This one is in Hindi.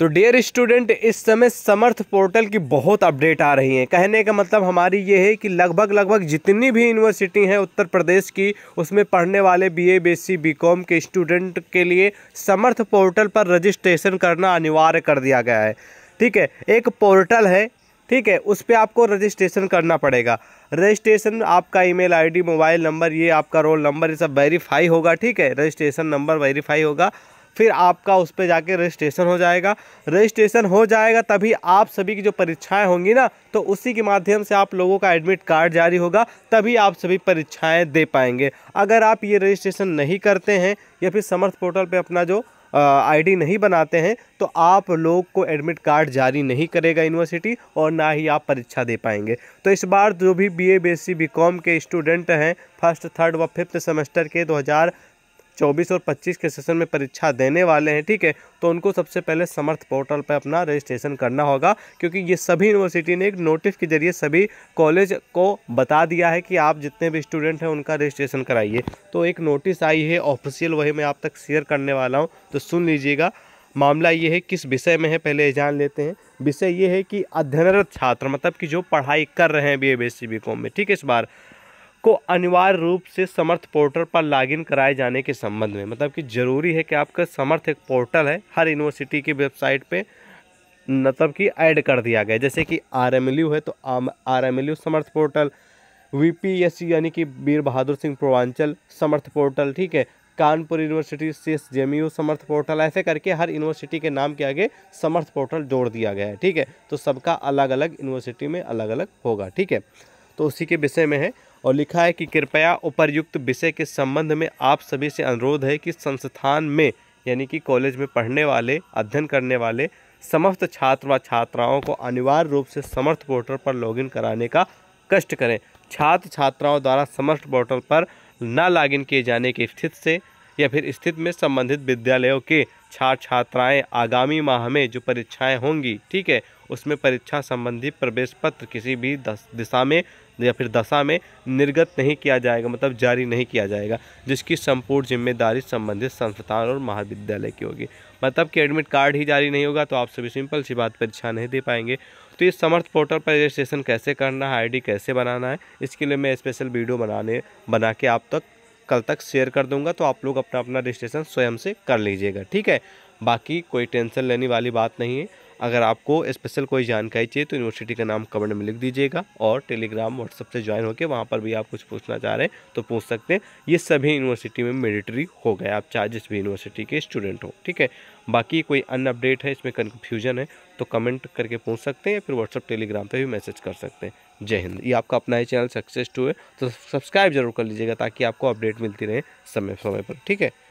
तो डियर स्टूडेंट इस समय समर्थ पोर्टल की बहुत अपडेट आ रही हैं कहने का मतलब हमारी ये है कि लगभग लगभग जितनी भी यूनिवर्सिटी हैं उत्तर प्रदेश की उसमें पढ़ने वाले बीए बीएससी बीकॉम के स्टूडेंट के लिए समर्थ पोर्टल पर रजिस्ट्रेशन करना अनिवार्य कर दिया गया है ठीक है एक पोर्टल है ठीक है उस पर आपको रजिस्ट्रेशन करना पड़ेगा रजिस्ट्रेशन आपका ईमेल आईडी मोबाइल नंबर ये आपका रोल नंबर ये सब वेरीफाई होगा ठीक है रजिस्ट्रेशन नंबर वेरीफाई होगा फिर आपका उस पर जाके रजिस्ट्रेशन हो जाएगा रजिस्ट्रेशन हो जाएगा तभी आप सभी की जो परीक्षाएं होंगी ना तो उसी के माध्यम से आप लोगों का एडमिट कार्ड जारी होगा तभी आप सभी परीक्षाएँ दे पाएंगे अगर आप ये रजिस्ट्रेशन नहीं करते हैं या फिर समर्थ पोर्टल पर अपना जो आईडी नहीं बनाते हैं तो आप लोग को एडमिट कार्ड जारी नहीं करेगा यूनिवर्सिटी और ना ही आप परीक्षा दे पाएंगे तो इस बार जो भी बीए बीएससी बीकॉम के स्टूडेंट हैं फर्स्ट थर्ड व फिफ्थ सेमेस्टर के चौबीस और पच्चीस के सेशन में परीक्षा देने वाले हैं ठीक है तो उनको सबसे पहले समर्थ पोर्टल पर अपना रजिस्ट्रेशन करना होगा क्योंकि ये सभी यूनिवर्सिटी ने एक नोटिस के जरिए सभी कॉलेज को बता दिया है कि आप जितने भी स्टूडेंट हैं उनका रजिस्ट्रेशन कराइए तो एक नोटिस आई है ऑफिशियल वही मैं आप तक शेयर करने वाला हूँ तो सुन लीजिएगा मामला ये है किस विषय में है पहले ये जान लेते हैं विषय ये है कि अध्ययनरत छात्र मतलब कि जो पढ़ाई कर रहे हैं B A B S C BCom में ठीक है इस बार को अनिवार्य रूप से समर्थ पोर्टल पर लॉगिन कराए जाने के संबंध में मतलब कि ज़रूरी है कि आपका समर्थ एक पोर्टल है हर यूनिवर्सिटी की वेबसाइट पे मतलब कि ऐड कर दिया गया जैसे कि आर है तो आर समर्थ पोर्टल वीपीएससी यानी कि वीर बहादुर सिंह पूर्वांचल समर्थ पोर्टल ठीक है कानपुर यूनिवर्सिटी से यू समर्थ पोर्टल ऐसे करके हर यूनिवर्सिटी के नाम के आगे समर्थ पोर्टल जोड़ दिया गया है ठीक है तो सबका अलग अलग यूनिवर्सिटी में अलग अलग होगा ठीक है तो उसी के विषय में है और लिखा है कि कृपया उपर्युक्त विषय के संबंध में आप सभी से अनुरोध है कि संस्थान में यानी कि कॉलेज में पढ़ने वाले अध्ययन करने वाले समस्त छात्र व छात्राओं को अनिवार्य रूप से समर्थ पोर्टल पर लॉगिन कराने का कष्ट करें छात्र छात्राओं द्वारा समर्थ पोर्टल पर न लॉगिन किए जाने की स्थिति से या फिर स्थित में संबंधित विद्यालयों के छात्र छात्राएं आगामी माह में जो परीक्षाएं होंगी ठीक है उसमें परीक्षा संबंधी प्रवेश पत्र किसी भी दिशा में या फिर दशा में निर्गत नहीं किया जाएगा मतलब जारी नहीं किया जाएगा जिसकी संपूर्ण जिम्मेदारी संबंधित संस्थान और महाविद्यालय की होगी मतलब कि एडमिट कार्ड ही जारी नहीं होगा तो आप सभी सिंपल सी बात परीक्षा नहीं दे पाएंगे तो इस समर्थ पोर्टल पर रजिस्ट्रेशन कैसे करना है आईडी कैसे बनाना है इसके लिए मैं स्पेशल वीडियो बनाने बना के आप तक कल तक शेयर कर दूंगा तो आप लोग अपना अपना रजिस्ट्रेशन स्वयं से कर लीजिएगा ठीक है बाकी कोई टेंशन लेने वाली बात नहीं है अगर आपको स्पेशल कोई जानकारी चाहिए तो यूनिवर्सिटी का नाम कमेंट में लिख दीजिएगा और टेलीग्राम व्हाट्सअप से ज्वाइन होकर वहाँ पर भी आप कुछ पूछना चाह रहे हैं तो पूछ सकते हैं ये सभी यूनिवर्सिटी में मेडिटरी हो गया आप चाहे जिस भी यूनिवर्सिटी के स्टूडेंट हो ठीक है बाकी कोई अन अपडेट है इसमें कन्फ्यूजन है तो कमेंट करके पूछ सकते हैं या फिर व्हाट्सअप टेलीग्राम पर भी मैसेज कर सकते हैं जय हिंद ये आपका अपना ही चैनल सक्सेस टू है तो सब्सक्राइब जरूर कर लीजिएगा ताकि आपको अपडेट मिलती रहे समय समय पर ठीक है